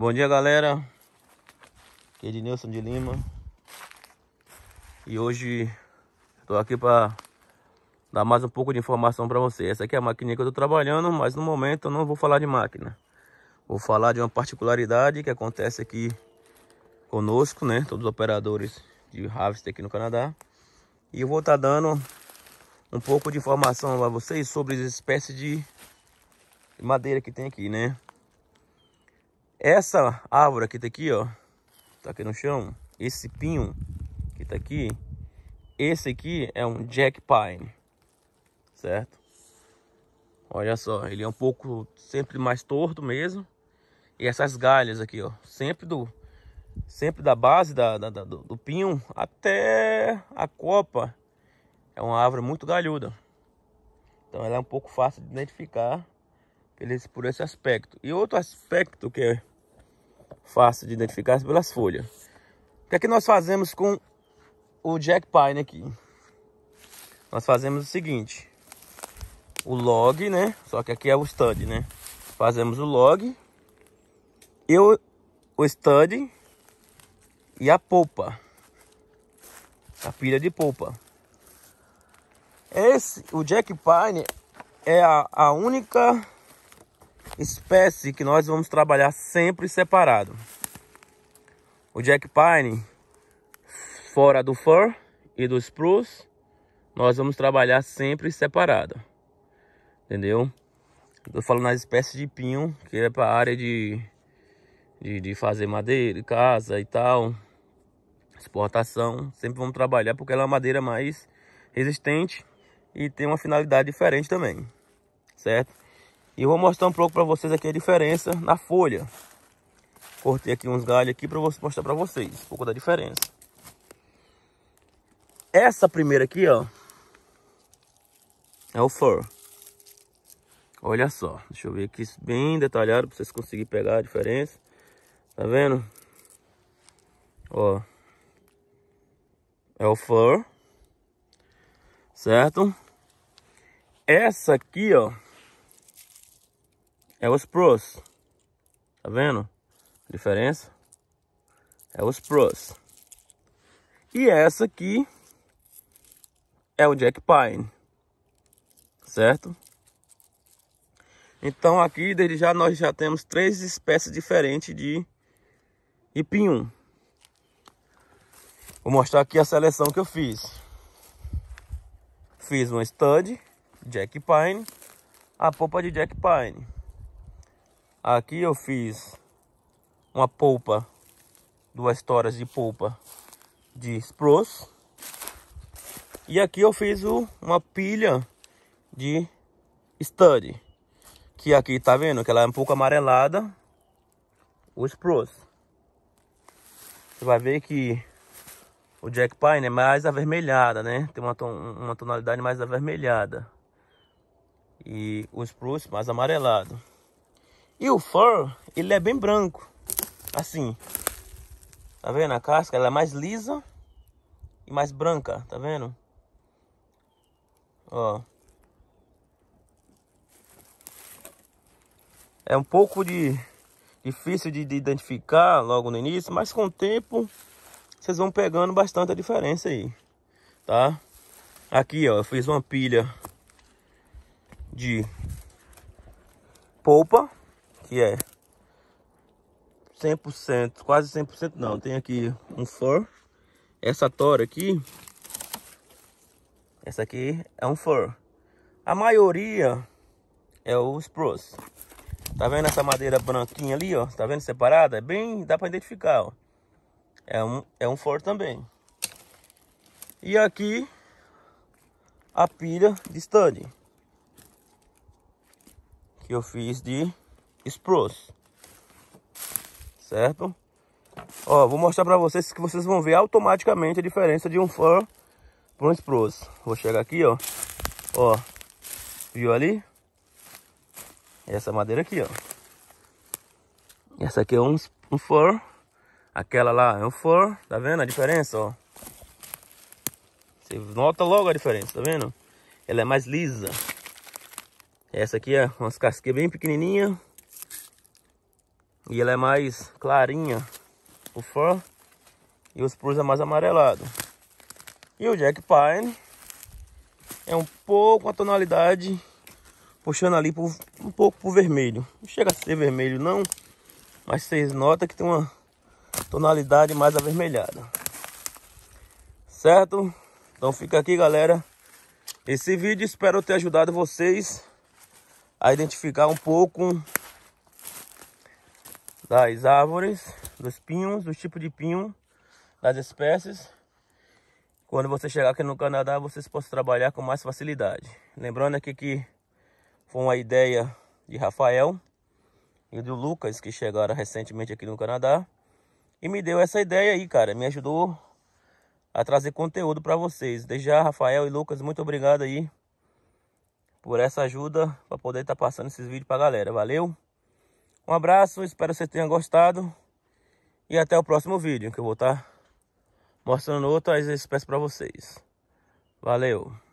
Bom dia, galera. Aqui é de Nilson de Lima. E hoje estou aqui para dar mais um pouco de informação para vocês. Essa aqui é a maquininha que eu estou trabalhando, mas no momento eu não vou falar de máquina. Vou falar de uma particularidade que acontece aqui conosco, né? Todos os operadores de harvest aqui no Canadá. E eu vou estar tá dando um pouco de informação para vocês sobre as espécies de madeira que tem aqui, né? Essa árvore que tá aqui, ó. Tá aqui no chão. Esse pinho que tá aqui. Esse aqui é um Jack Pine. Certo? Olha só, ele é um pouco sempre mais torto mesmo. E essas galhas aqui, ó. Sempre do... Sempre da base da, da, da do, do pinho até a copa. É uma árvore muito galhuda. Então ela é um pouco fácil de identificar. Por é esse, por esse aspecto. E outro aspecto que é fácil de identificar é pelas folhas. O que é que nós fazemos com o Jack Pine aqui? Nós fazemos o seguinte. O log, né? Só que aqui é o stud, né? Fazemos o log. Eu, o stud e a polpa. A pilha de polpa. Esse, o Jack Pine é a, a única espécie que nós vamos trabalhar sempre separado. O Jack Pine, fora do fur e do Spruce, nós vamos trabalhar sempre separado. Entendeu? Estou falando nas espécies de pinho, que é para a área de, de, de fazer madeira, casa e tal, exportação. Sempre vamos trabalhar porque ela é uma madeira mais resistente e tem uma finalidade diferente também, certo? E eu vou mostrar um pouco para vocês aqui a diferença na folha. Cortei aqui uns galhos aqui para mostrar para vocês um pouco da diferença. Essa primeira aqui, ó, é o fur. Olha só, deixa eu ver aqui bem detalhado para vocês conseguirem pegar a diferença. Tá vendo? Ó. É o fur. Certo? Essa aqui, ó, é os pros. Tá vendo a diferença? É os pros. E essa aqui é o Jack Pine, certo? Então aqui desde já nós já temos três espécies diferentes de ipinhum. Vou mostrar aqui a seleção que eu fiz. Fiz uma stud Jack Pine, a polpa de Jack Pine. Aqui eu fiz uma polpa, duas toras de polpa de spruce. E aqui eu fiz uma pilha de stud, que aqui tá vendo que ela é um pouco amarelada, o spruce. Você vai ver que o Jack Pine é mais avermelhada, né? Tem uma, ton uma tonalidade mais avermelhada. E o Spruce mais amarelado. E o fur, ele é bem branco. Assim. Tá vendo a casca? Ela é mais lisa e mais branca, tá vendo? Ó. É um pouco de difícil de, de identificar logo no início, mas com o tempo vocês vão pegando bastante a diferença aí, tá? Aqui, ó, eu fiz uma pilha de polpa aqui é 100%, quase 100% não. Tem aqui um for, Essa tora aqui, essa aqui é um for, A maioria é o spruce. Tá vendo essa madeira branquinha ali, ó? Tá vendo separada? É bem, dá para identificar, ó. É um, é um for também. E aqui a pilha de stud que eu fiz de Spruce. Certo? Ó, vou mostrar pra vocês que vocês vão ver automaticamente a diferença de um fur pra um Spruce. Vou chegar aqui, ó. Ó. Viu ali? Essa madeira aqui, ó. Essa aqui é um, um fur. Aquela lá é um fur. Tá vendo a diferença, ó? Você nota logo a diferença, tá vendo? Ela é mais lisa. Essa aqui é umas casquinhas bem pequenininha. E ela é mais clarinha. O fã e os pros é mais amarelado. E o Jack Pine é um pouco a tonalidade puxando ali um pouco pro vermelho. Não chega a ser vermelho não, mas vocês notam que tem uma tonalidade mais avermelhada. Certo? Então fica aqui, galera. Esse vídeo espero ter ajudado vocês a identificar um pouco das árvores, dos pinhos, do tipo de pinho, das espécies. Quando você chegar aqui no Canadá, vocês possam trabalhar com mais facilidade. Lembrando aqui que foi uma ideia de Rafael e do Lucas, que chegaram recentemente aqui no Canadá. E me deu essa ideia aí, cara. Me ajudou a trazer conteúdo para vocês. Desde já, Rafael e Lucas, muito obrigado aí por essa ajuda para poder estar tá passando esses vídeos para a galera. Valeu! Um abraço, espero que vocês tenham gostado. E até o próximo vídeo, que eu vou estar tá mostrando outras espécies para vocês. Valeu!